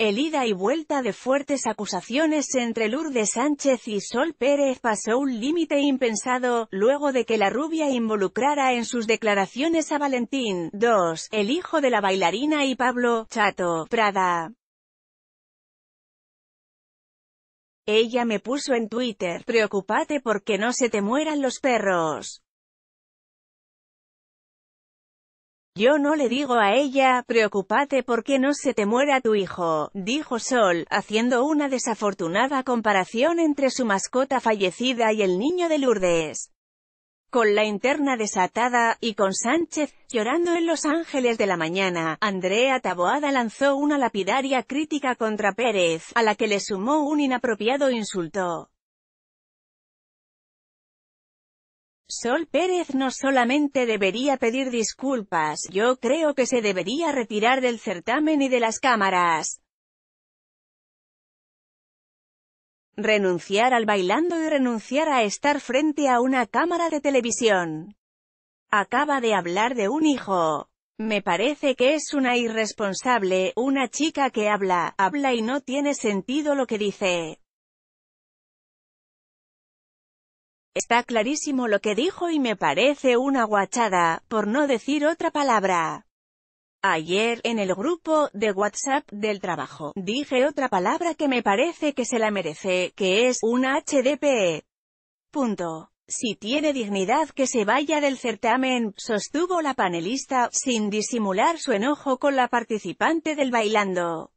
El ida y vuelta de fuertes acusaciones entre Lourdes Sánchez y Sol Pérez pasó un límite impensado, luego de que la rubia involucrara en sus declaraciones a Valentín, 2, el hijo de la bailarina y Pablo, Chato, Prada. Ella me puso en Twitter, preocupate porque no se te mueran los perros. Yo no le digo a ella, preocúpate porque no se te muera tu hijo, dijo Sol, haciendo una desafortunada comparación entre su mascota fallecida y el niño de Lourdes. Con la interna desatada, y con Sánchez, llorando en Los Ángeles de la mañana, Andrea Taboada lanzó una lapidaria crítica contra Pérez, a la que le sumó un inapropiado insulto. Sol Pérez no solamente debería pedir disculpas, yo creo que se debería retirar del certamen y de las cámaras. Renunciar al bailando y renunciar a estar frente a una cámara de televisión. Acaba de hablar de un hijo. Me parece que es una irresponsable, una chica que habla, habla y no tiene sentido lo que dice. Está clarísimo lo que dijo y me parece una guachada, por no decir otra palabra. Ayer, en el grupo de WhatsApp del trabajo, dije otra palabra que me parece que se la merece, que es una HDP. Punto. Si tiene dignidad que se vaya del certamen, sostuvo la panelista, sin disimular su enojo con la participante del bailando.